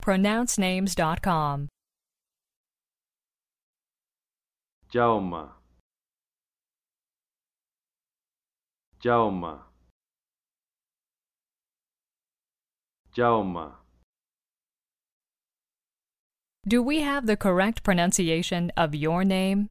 pronouncenames.com. Jauma. Jauma. Jauma. Do we have the correct pronunciation of your name?